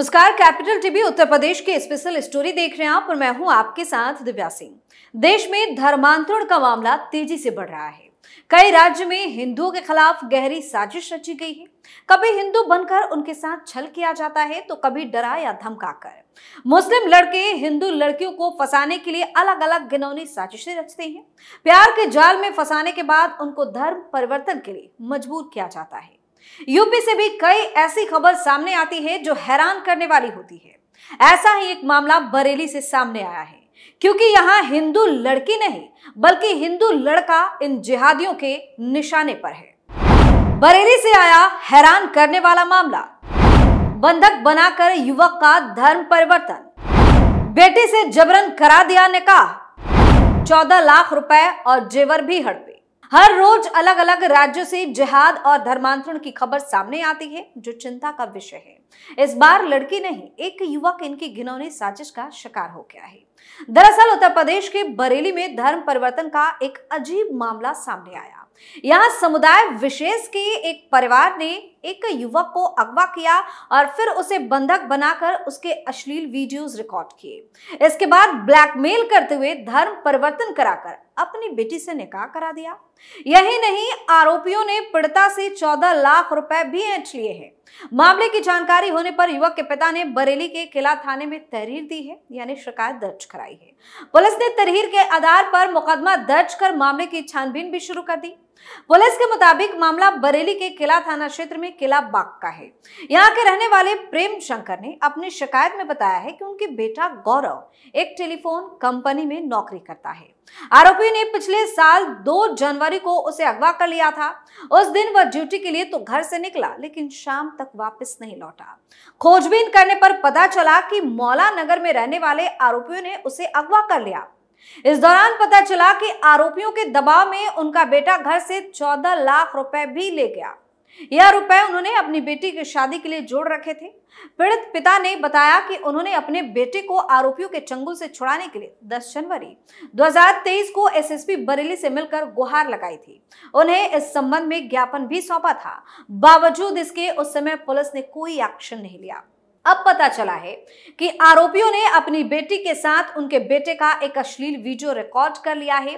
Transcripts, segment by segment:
नमस्कार capital TV उत्तर प्रदेश की special story देख रहे हैं आप और मैं हूं आपके साथ दिव्या सिंह देश में धर्मांतरण का मामला तेजी से बढ़ रहा है कई राज्य में हिंदुओं के खिलाफ गहरी साजिश रची गई है कभी हिंदू बनकर उनके साथ छल किया जाता है तो कभी डरा या धमकाकर मुस्लिम लड़के हिंदू लड़कियों को फंसाने के लिए अलग अलग घिनौनी साजिशें रचते हैं प्यार के जाल में फंसाने के बाद उनको धर्म परिवर्तन के लिए मजबूर किया जाता है यूपी से भी कई ऐसी खबर सामने आती है जो हैरान करने वाली होती है ऐसा ही एक मामला बरेली से सामने आया है क्योंकि यहाँ हिंदू लड़की नहीं बल्कि हिंदू लड़का इन जिहादियों के निशाने पर है बरेली से आया हैरान करने वाला मामला बंधक बनाकर युवक का धर्म परिवर्तन बेटे से जबरन करा दिया निकाह चौदह लाख रुपए और जेवर भी हड़पे हर रोज अलग अलग राज्यों से जिहाद और धर्मांतरण की खबर सामने आती है जो चिंता का विषय है इस बार लड़की नहीं एक युवक इनके घिनौने साजिश का शिकार हो गया है दरअसल उत्तर प्रदेश के बरेली में धर्म परिवर्तन का एक अजीब मामला सामने आया यहां समुदाय विशेष के एक परिवार ने एक युवक को अगवा किया और फिर उसे बंधक बनाकर उसके अश्लील वीडियोस रिकॉर्ड किए इसके बाद ब्लैकमेल करते हुए धर्म परिवर्तन कराकर अपनी बेटी से निकाह करा दिया यही नहीं आरोपियों ने पीड़िता से चौदह लाख रुपए भी ऐंठ लिए हैं मामले की जानकारी होने पर युवक के पिता ने बरेली के किला थाने में तहरीर दी है यानी शिकायत दर्ज कराई है पुलिस ने तहरीर के आधार पर मुकदमा दर्ज कर मामले की छानबीन भी शुरू कर दी पुलिस के मुताबिक मामला बरेली के किला थाना क्षेत्र में किला बाग का है यहाँ के रहने वाले प्रेम शंकर ने अपनी शिकायत में बताया है कि उनके बेटा गौरव एक टेलीफोन कंपनी में नौकरी करता है आरोपी ने पिछले साल 2 जनवरी को उसे अगवा कर लिया था उस दिन वह ड्यूटी के लिए तो घर से निकला लेकिन शाम तक वापस नहीं लौटा खोजबीन करने पर पता चला कि मौला नगर में रहने वाले आरोपियों ने उसे अगवा कर लिया इस दौरान पता चला कि आरोपियों के दबाव में उनका बेटा घर से 14 लाख रुपए भी ले गया यह रुपए उन्होंने अपनी बेटी की शादी के लिए जोड़ रखे थे पीड़ित पिता ने बताया कि उन्होंने अपने बेटे को आरोपियों के चंगुल से छुड़ाने के लिए 10 जनवरी 2023 को एसएसपी बरेली से मिलकर गुहार लगाई थी उन्हें इस संबंध में ज्ञापन भी सौंपा था बावजूद इसके उस समय पुलिस ने कोई एक्शन नहीं लिया अब पता चला है कि आरोपियों ने अपनी बेटी के साथ उनके बेटे का एक अश्लील वीडियो रिकॉर्ड कर लिया है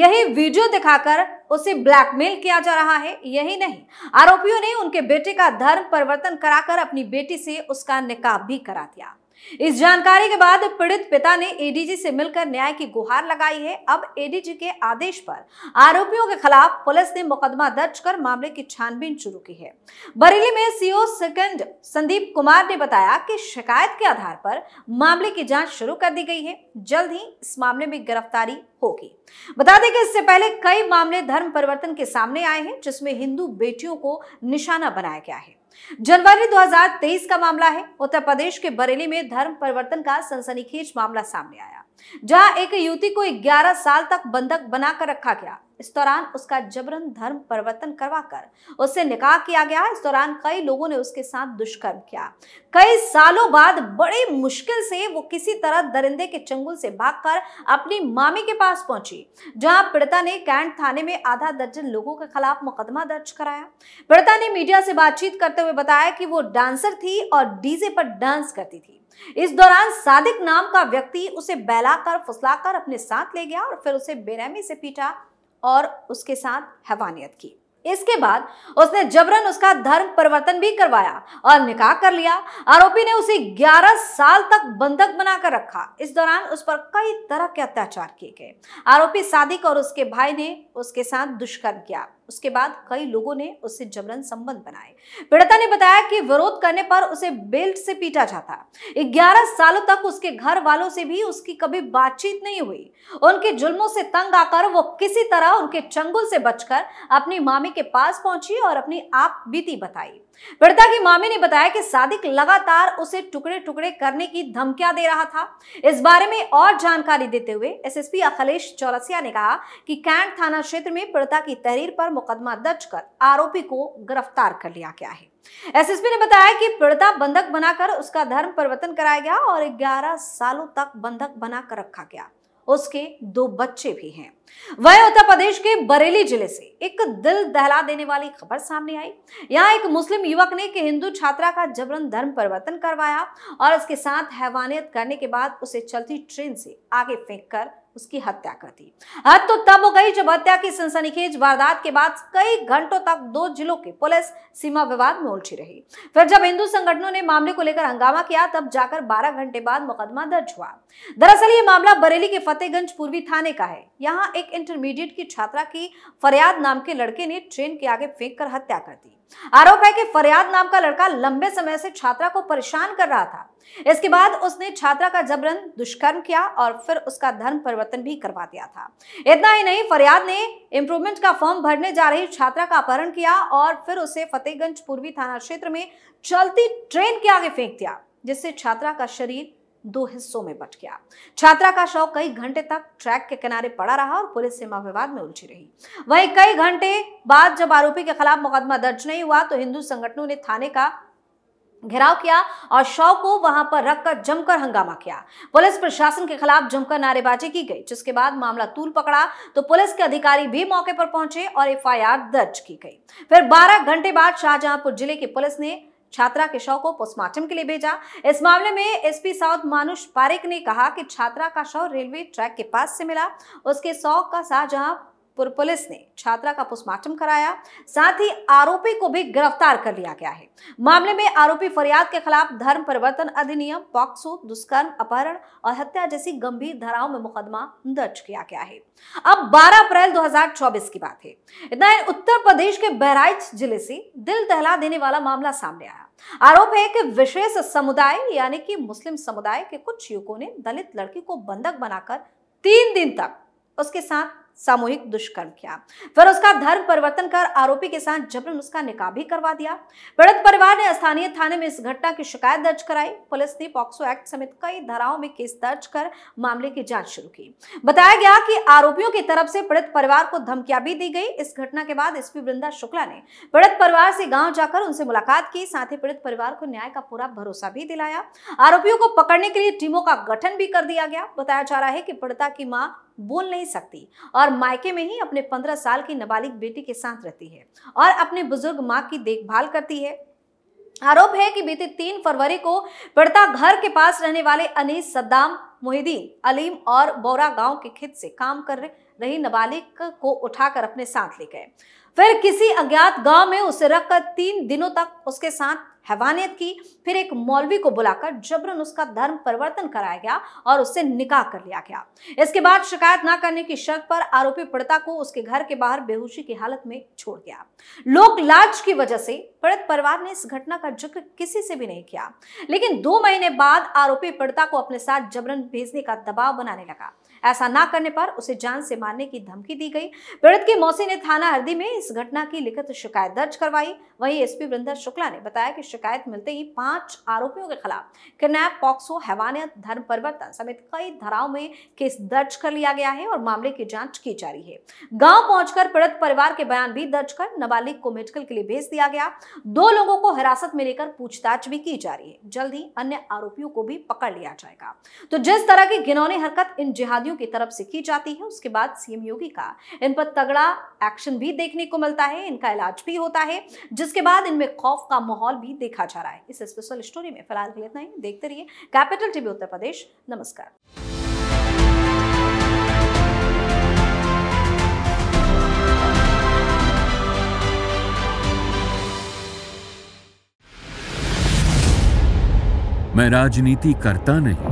यही वीडियो दिखाकर उसे ब्लैकमेल किया जा रहा है यही नहीं आरोपियों ने उनके बेटे का धर्म परिवर्तन कराकर अपनी बेटी से उसका निकाह भी करा दिया इस जानकारी के बाद पीड़ित पिता ने एडीजी से मिलकर न्याय की गुहार लगाई है अब एडीजी के आदेश पर आरोपियों के खिलाफ पुलिस ने मुकदमा दर्ज कर मामले की छानबीन शुरू की है बरेली में सीओ सेकंड संदीप कुमार ने बताया कि शिकायत के आधार पर मामले की जांच शुरू कर दी गई है जल्द ही इस मामले में गिरफ्तारी होगी बता दें कि इससे पहले कई मामले धर्म परिवर्तन के सामने आए हैं जिसमें हिंदू बेटियों को निशाना बनाया गया है जनवरी 2023 का मामला है उत्तर प्रदेश के बरेली में धर्म परिवर्तन का सनसनीखेज मामला सामने आया जहां एक युवती को 11 साल तक बंधक बनाकर रखा गया इस दौरान उसका जबरन धर्म परिवर्तन करवाकर उससे निकाह किया गया इस दौरान कई लोगों ने उसके साथ दुष्कर्म किया कई सालों बाद बड़ी मुश्किल से वो किसी तरह दरिंदे के चंगुल से भागकर अपनी मामी के पास पहुंची जहां पीड़िता ने कैंट थाने में आधा दर्जन लोगों के खिलाफ मुकदमा दर्ज कराया पीड़िता ने मीडिया से बातचीत करते हुए बताया कि वो डांसर थी और डीजे पर डांस करती थी इस दौरान सादिक नाम का व्यक्ति उसे बहलाकर फुसलाकर अपने साथ ले गया और फिर उसे बेरहमी से पीटा और उसके साथ हैवानियत की इसके बाद उसने जबरन उसका धर्म परिवर्तन भी करवाया और निकाह कर लिया आरोपी ने उसे 11 साल तक बंधक बनाकर रखा इस दौरान उस पर कई तरह के अत्याचार किए गए आरोपी सादिक और उसके भाई ने उसके साथ दुष्कर्म किया उसके बाद कई लोगों ने उससे जबरन संबंध बनाए पीड़िता ने बताया कि विरोध करने पर उसे बेल्ट से पीटा जाता 11 सालों तक उसके घर वालों से भी उसकी कभी बातचीत नहीं हुई उनके जुल्मों से तंग आकर वो किसी तरह उनके चंगुल से बचकर अपनी मामी के पास पहुंची और अपनी आप बीती बताई पीड़िता की मामी ने बताया कि सादिक लगातार उसे टुकड़े टुकड़े करने की धमकियां दे रहा था इस बारे में और जानकारी देते हुए एसएसपी अखिलेश चौरसिया ने कहा कि कैंट थाना क्षेत्र में पीड़िता की तहरीर पर मुकदमा दर्ज कर आरोपी को गिरफ्तार कर लिया गया है एसएसपी ने बताया कि पीड़िता बंधक बनाकर उसका धर्म परिवर्तन कराया गया और 11 सालों तक बंधक बनाकर रखा गया उसके दो बच्चे भी हैं वह उत्तर प्रदेश के बरेली जिले से एक दिल दहला देने वाली खबर सामने आई यहाँ एक मुस्लिम युवक ने एक हिंदू छात्रा का जबरन धर्म परिवर्तन करवाया और उसके साथ हैवानियत करने के बाद उसे चलती ट्रेन से आगे फेंककर उसकी हत्या कर दी हद तो तब हो गई जब हत्या की सनसनीखेज वारदात के बाद कई घंटों तक दो जिलों के पुलिस सीमा विवाद में उलझी रही फिर जब हिंदू संगठनों ने मामले को लेकर हंगामा किया तब जाकर 12 घंटे बाद मुकदमा दर्ज हुआ दरअसल ये मामला बरेली के फतेहगंज पूर्वी थाने का है यहाँ एक इंटरमीडिएट की छात्रा की फरियाद नाम के लड़के ने ट्रेन के आगे फेंक कर हत्या कर दी आरोप है कि फरियाद नाम का लड़का लंबे समय से छात्रा को परेशान कर रहा था इसके बाद उसने छात्रा का जबरन दुष्कर्म किया और फिर उसका धर्म परिवर्तन भी करवा दिया था इतना ही नहीं फरियाद ने इंप्रूवमेंट का फॉर्म भरने जा रही छात्रा का अपहरण किया और फिर उसे फतेहगंज पूर्वी थाना क्षेत्र में चलती ट्रेन के आगे फेंक दिया जिससे छात्रा का शरीर दो हिस्सों में बट गया छात्रा का शव कई घंटे तक ट्रैक के किनारे पड़ा रहा और पुलिस सीमा विवाद में उलझी रही वहीं कई घंटे बाद जब आरोपी के खिलाफ मुकदमा दर्ज नहीं हुआ तो हिंदू संगठनों ने थाने का घेराव किया और शव को वहां पर रखकर जमकर हंगामा किया पुलिस प्रशासन के खिलाफ जमकर नारेबाजी की गई जिसके बाद मामला तूल पकड़ा तो पुलिस के अधिकारी भी मौके पर पहुंचे और एफआईआर दर्ज की गई फिर 12 घंटे बाद शाहजहांपुर जिले की पुलिस ने छात्रा के शव को पोस्टमार्टम के लिए भेजा इस मामले में एसपी साउथ मानुष पारेख ने कहा कि छात्रा का शव रेलवे ट्रैक के पास से मिला उसके शव का शाहजहांपुर पुलिस ने छात्रा का पोस्टमार्टम कराया साथ ही आरोपी को भी गिरफ्तार कर लिया गया है मामले में आरोपी फरियाद के खिलाफ धर्म परिवर्तन अधिनियम पॉक्सो दुष्कर्म अपहरण और हत्या जैसी गंभीर धाराओं में मुकदमा दर्ज किया गया है अब 12 अप्रैल 2024 की बात है इतना उत्तर प्रदेश के बहराइच जिले से दिल दहला देने वाला मामला सामने आया आरोप है कि विशेष समुदाय यानी कि मुस्लिम समुदाय के कुछ युवकों ने दलित लड़की को बंधक बनाकर तीन दिन तक उसके साथ सामूहिक दुष्कर्म किया फिर उसका धर्म परिवर्तन कर आरोपी के साथ जबरन उसका निकाह भी करवा दिया पीड़ित परिवार ने स्थानीय थाने में इस घटना की शिकायत दर्ज कराई पुलिस ने पॉक्सो एक्ट समेत कई धाराओं में केस दर्ज कर मामले की जांच शुरू की बताया गया कि आरोपियों की तरफ से पीड़ित परिवार को धमकियां भी दी गई इस घटना के बाद एसपी वृंदा शुक्ला ने पीड़ित परिवार से गाँव जाकर उनसे मुलाकात की साथ ही पीड़ित परिवार को न्याय का पूरा भरोसा भी दिलाया आरोपियों को पकड़ने के लिए टीमों का गठन भी कर दिया गया बताया जा रहा है कि पीड़िता की माँ बोल नहीं सकती और मायके में ही अपने पंद्रह साल की नाबालिग बेटी के साथ रहती है और अपने बुजुर्ग माँ की देखभाल करती है आरोप है कि बीते तीन फरवरी को पीड़िता घर के पास रहने वाले अनीस सद्दाम मोहिदीन अलीम और बोरा गांव के खेत से काम कर रही नाबालिग को उठाकर अपने साथ ले गए फिर किसी अज्ञात गांव में उसे रखकर तीन दिनों तक उसके साथ हैवानियत की फिर एक मौलवी को बुलाकर जबरन उसका धर्म परिवर्तन कराया गया और उससे निकाह कर लिया गया इसके बाद शिकायत ना करने की शर्त पर आरोपी पीड़िता को उसके घर के बाहर बेहोशी की हालत में छोड़ दिया लोक लाज की वजह से पीड़ित परिवार ने इस घटना का जिक्र किसी से भी नहीं किया लेकिन दो महीने बाद आरोपी पीड़िता को अपने साथ जबरन भेजने का दबाव बनाने लगा ऐसा ना करने पर उसे जान से मारने की धमकी दी गई पीड़ित की मौसी ने थाना हरदी में इस घटना की लिखित शिकायत दर्ज करवाई वहीं एसपी वृंदर शुक्ला ने बताया कि शिकायत मिलते ही पांच आरोपियों के खिलाफ किडनैप पॉक्सो हैवानियत धर्म परिवर्तन समेत कई धाराओं में केस दर्ज कर लिया गया है और मामले की जांच की जा रही है गाँव पहुंचकर पीड़ित परिवार के बयान भी दर्ज कर नाबालिग को मेडिकल के लिए भेज दिया गया दो लोगों को हिरासत में लेकर पूछताछ भी की जा रही है जल्द ही अन्य आरोपियों को भी पकड़ लिया जाएगा तो जिस तरह की घिनौनी हरकत इन जिहादियों अधिकारियों की तरफ से की जाती है उसके बाद सीएम योगी का इन पर तगड़ा एक्शन भी देखने को मिलता है इनका इलाज भी होता है जिसके बाद इनमें खौफ का माहौल भी देखा जा रहा है इस स्पेशल स्टोरी में फिलहाल के इतना ही देखते रहिए कैपिटल टीवी उत्तर प्रदेश नमस्कार मैं राजनीति करता नहीं